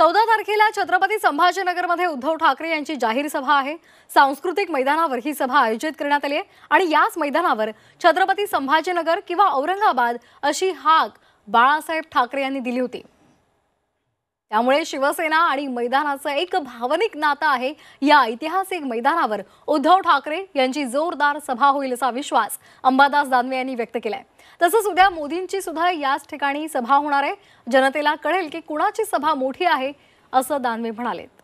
चौदा तारखेला छत्रपती संभाजीनगरमध्ये उद्धव ठाकरे यांची जाहीर सभा आहे सांस्कृतिक मैदानावर ही सभा आयोजित करण्यात आली आहे आणि याच मैदानावर छत्रपती संभाजीनगर किंवा औरंगाबाद अशी हाक बाळासाहेब ठाकरे यांनी दिली होती त्यामुळे शिवसेना आणि मैदानाचं एक भावनिक नातं आहे या ऐतिहासिक मैदानावर उद्धव ठाकरे यांची जोरदार सभा होईल असा विश्वास अंबादास दानवे यांनी व्यक्त केलाय तसंच उद्या मोदींची सुद्धा याच ठिकाणी सभा होणार आहे जनतेला कळेल की कुणाची सभा मोठी आहे असं दानवे म्हणाले